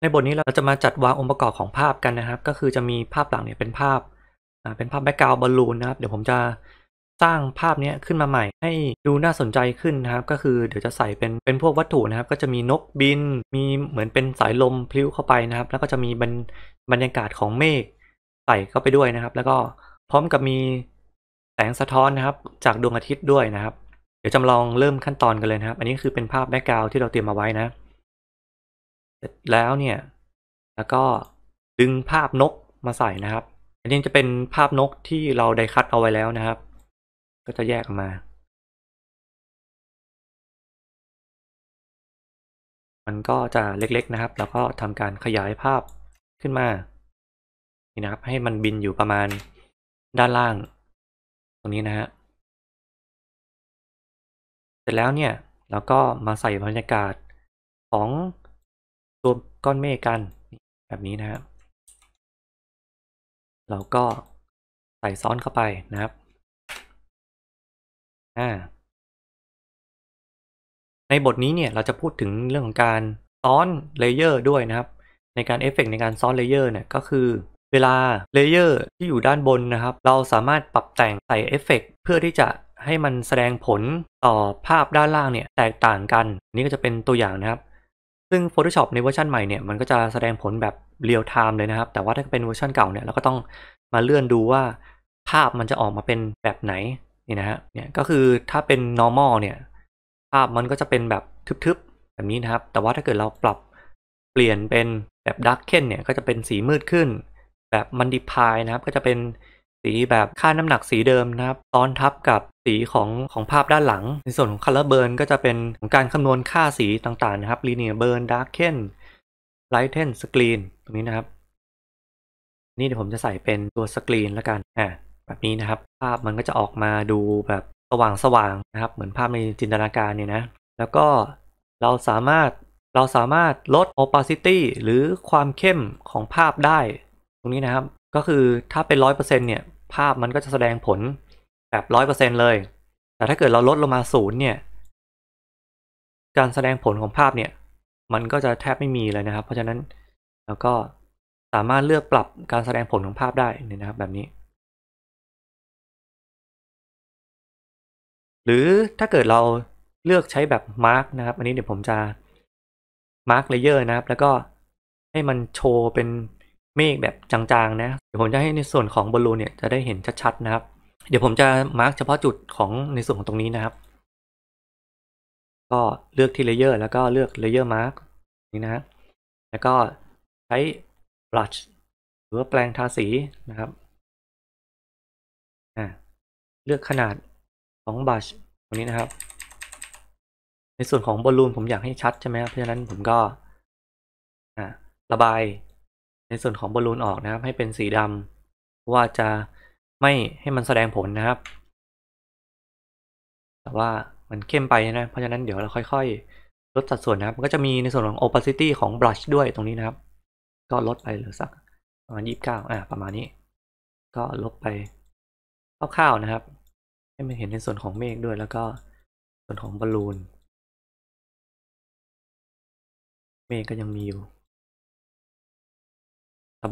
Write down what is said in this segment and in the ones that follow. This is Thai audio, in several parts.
ในบทนี้เราจะมาจัดวางองค์ประกอบของภาพกันนะครับก็คือจะมีภาพหลังเนี่ยเป็นภาพเป็นภาพแบ็กกราวด์บอลลูนนะครับเดี๋ยวผมจะสร้างภาพนี้ขึ้นมาใหม่ให้ดูน่าสนใจขึ้นนะครับก็คือเดี๋ยวจะใส่เป็นเป็นพวกวัตถุนะครับก็จะมีนกบิน มีเหมือนเป็นสายลมพลิ้วเข้าไปนะครับ แล้วก็จะมีบรรบรรยากาศของเมฆใส่เข้าไปด้วยนะครับ แล้วก็พร้อมกับมีแสงสะท้อนนะครับ จากดวงอาทิตย์ด้วยนะครับ เดี๋ยวจำลองเริ่มขั้นตอนกันเลยนะครับอันนี้คือเป็นภาพแบ็กกราวที่เราเตรียมมาไว้นะเสร็จแล้วเนี่ยแล้วก็ดึงภาพนกมาใส่นะครับ อันนี้จะเป็นภาพนกที่เราได้คัดเอาไว้แล้วนะครับ ก็จะแยกออกมา มันก็จะเล็ก ๆ นะครับ แล้วก็ทำการขยายภาพขึ้นมานี่นะครับ ให้มันบินอยู่ประมาณด้านล่างรงนี้นะฮะเสร็จแล้วเนี่ยเราก็มาใส่บรรยากาศของตัวก้อนเมฆกันแบบนี้นะครับ เราก็ใส่ซ้อนเข้าไปนะครับอ่าในบทนี้เนี่ย เราจะพูดถึงเรื่องของการซ้อนเลเยอร์ด้วยนะครับ ในการเอฟเฟกในการซ้อนเลเยอร์เนี่ยก็คือเวลาเลเยอร์ที่อยู่ด้านบนนะครับ เราสามารถปรับแต่งใส่เอฟเฟกเพื่อที่จะให้มันแสดงผลต่อภาพด้านล่างเนี่ย แตกต่างกันนี่ก็จะเป็นตัวอย่างนะครับ ซึ่ง Photoshop ในเวอร์ชันใหม่เนี่ย มันก็จะแสดงผลแบบเรียลไทม์เลยนะครับ แต่ว่าถ้าเป็นเวอร์ชันเก่าเนี่ย เราก็ต้องมาเลื่อนดูว่า ภาพมันจะออกมาเป็นแบบไหนนี่นะฮะเนี่ยก็คือถ้าเป็น normal เนี่ยภาพมันก็จะเป็นแบบทึบๆ แบบนี้นะครับ แต่ว่าถ้าเกิดเราปรับเปลี่ยนเป็นแบบ darken เนี่ยก็จะเป็นสีมืดขึ้นแบบมันดิพายนะครับ ก็จะเป็นสีแบบค่าน้ำหนักสีเดิมนะครับซ้อนทับกับสีของของภาพด้านหลัง ในส่วนของ color burn ก็จะเป็นของการคำนวณค่าสีต่างๆ นะครับ linear burn darken lighten screen ตรงนี้นะครับ นี่เดี๋ยวผมจะใส่เป็นตัวสกรีนแล้วกันอ่าแบบนี้นะครับ ภาพมันก็จะออกมาดูแบบ สว่างสว่างนะครับ เหมือนภาพในจินตนาการเนี่ยนะแล้วก็เราสามารถเราสามารถลด opacity หรือความเข้มของภาพได้รงนี้นะครับ ก็คือถ้าเป็นร้อยเปอร์เซ็นเนี่ย ภาพมันก็จะแสดงผลแบบร้อยเปอร์เซ็นเลย แต่ถ้าเกิดเราลดลงมาศูนย์เนี่ย การแสดงผลของภาพเนี่ย มันก็จะแทบไม่มีเลยนะครับ เพราะฉะนั้นเราก็สามารถเลือกปรับการแสดงผลของภาพได้นี่นะครับ แบบนี้ หรือถ้าเกิดเราเลือกใช้แบบมาร์กนะครับ อันนี้เดี๋ยวผมจะมาร์กเลเยอร์นะครับ แล้วก็ให้มันโชว์เป็นเมฆแบบจางๆนะ เดี๋ยวผมจะให้ในส่วนของบอลลูนเนี่ยจะได้เห็นชัดๆนะครับ เดี๋ยวผมจะมาร์กเฉพาะจุดของในส่วนของตรงนี้นะครับ ก็เลือกที่เลเยอร์แล้วก็เลือกเลเยอร์มาร์กนี่นะแล้วก็ใช้บลัชหรือแปลงทาสีนะครับอ่าเลือกขนาดของบลัชตรงนี้นะครับ ในส่วนของบอลลูนผมอยากให้ชัดใช่ไหมครับเพราะฉะนั้นผมก็อ่าระบายในส่วนของบอลลูนออกนะครับให้เป็นสีดำว่าจะไม่ให้มันแสดงผลนะครับ แต่ว่ามันเข้มไปนะ เพราะฉะนั้นเดี๋ยวเราค่อย ๆ ลดสัดส่วนนะครับก็จะมีในส่วนของ opacity ของ brush ด้วยตรงนี้นะครับ ก็ลดไปเหลือสัก ประมาณยี่สิบเก้าอ่าประมาณนี้ ก็ลบไปคร่าวๆนะครับ ให้มันเห็นในส่วนของเมฆด้วย แล้วก็ส่วนของบอลลูนเมฆก็ยังมีอยู่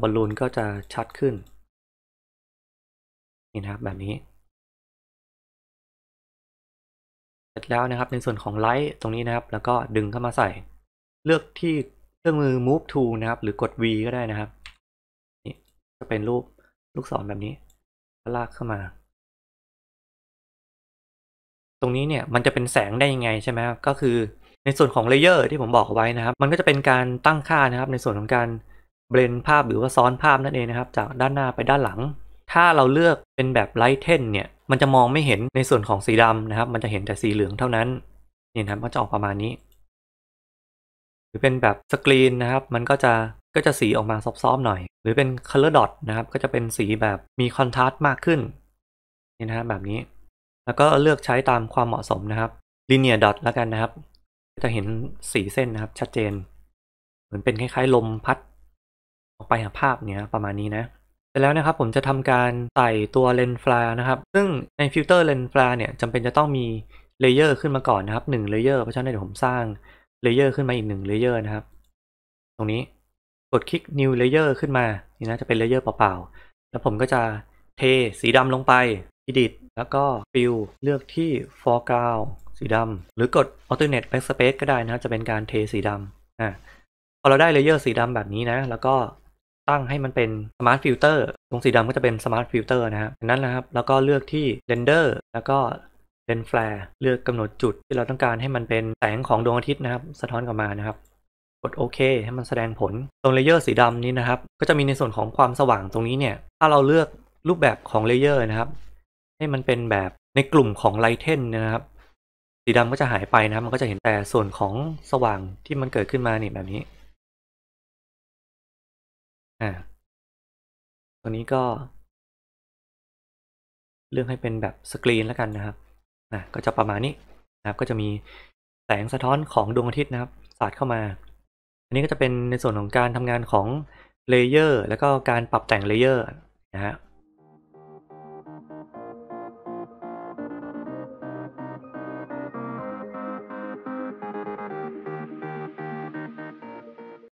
บอลลูนก็จะชัดขึ้นนี่นะครับแบบนี้เสร็จแล้วนะครับในส่วนของไลท์ตรงนี้นะครับ แล้วก็ดึงเข้ามาใส่ เลือกที่เครื่องมือ move to นะครับหรือกด V ก็ได้นะครับนี่จะเป็นรูปลูกศรแบบนี้ลากเข้ามา ตรงนี้เนี่ยมันจะเป็นแสงได้ยังไงใช่ไหมครับ ก็คือในส่วนของเลเยอร์ที่ผมบอกไว้นะครับมันก็จะเป็นการตั้งค่านะครับในส่วนของการเบลนภาพหรือว่าซ้อนภาพนั่นเองนะครับจากด้านหน้าไปด้านหลัง ถ้าเราเลือกเป็นแบบไลท์เทนเนี่ยมันจะมองไม่เห็นในส่วนของสีดำนะครับ มันจะเห็นแต่สีเหลืองเท่านั้นนี่นะครับก็จะออกประมาณนี้หรือเป็นแบบสกรีนนะครับมันก็จะก็จะสีออกมาซอบๆหน่อย หรือเป็น Color ดอ t นะครับ ก็จะเป็นสีแบบมีคอนทราสต์มากขึ้นนี่นะครับแบบนี้ แล้วก็เลือกใช้ตามความเหมาะสมนะครับลิเนียดอทแล้วกันนะครับจะเห็นสีเส้นนะครับชัดเจน เหมือนเป็นคล้ายๆลมพัดไปหาภาพเนี้ยประมาณนี้นะเสร็จแล้วนะครับผมจะทำการใส่ตัวเลนส์แฟล์นะครับ ซึ่งในฟิลเตอร์เลนส์แฟล์เนี่ยจำเป็นจะต้องมีเลเยอร์ขึ้นมาก่อนนะครับหนึ่งเลเยอร์เพราะฉะนั้นเดี๋ยวผมสร้างเลเยอร์ขึ้นมาอีกหนึ่งเลเยอร์นะครับ ตรงนี้กดคลิก new layer ขึ้นมา นี่นะจะเป็นเลเยอร์เปล่าๆ แล้วผมก็จะเทสีดำลงไป edit แล้วก็ fill เลือกที่ foreground สีดำหรือกด alternate backspace ก็ได้นะครับจะเป็นการเทสีดำอ่าพอเราได้เลเยอร์สีดำแบบนี้นะ แล้วก็ตั้งให้มันเป็นสมาร์ทฟิลเตอร์ ตรงสีดำก็จะเป็นสมาร์ทฟิลเตอร์นะครับนั้นนะครับ แล้วก็เลือกที่เรนเดอร์ แล้วก็เรนแฟร์ เลือกกำหนดจุด ที่เราต้องการให้มันเป็นแสงของดวงอาทิตย์นะครับ สะท้อนกลับมานะครับ กดโอเค ให้มันแสดงผล ตรงเลเยอร์สีดำนี้นะครับ ก็จะมีในส่วนของความสว่างตรงนี้เนี่ย ถ้าเราเลือกรูปแบบของเลเยอร์นะครับ ให้มันเป็นแบบในกลุ่มของไลท์เทนนะครับ สีดำก็จะหายไปนะครับ มันก็จะเห็นแต่ส่วนของสว่างที่มันเกิดขึ้นมานี่แบบนี้่าตัวนี้ก็เลือกให้เป็นแบบสกรีนแล้วกันนะครับอ่าก็จะประมาณนี้นะครับ ก็จะมีแสงสะท้อนของดวงอาทิตย์นะครับสาดเข้ามา อันนี้ก็จะเป็นในส่วนของการทำงานของเลเยอร์แล้วก็การปรับแต่งเลเยอร์นะครับ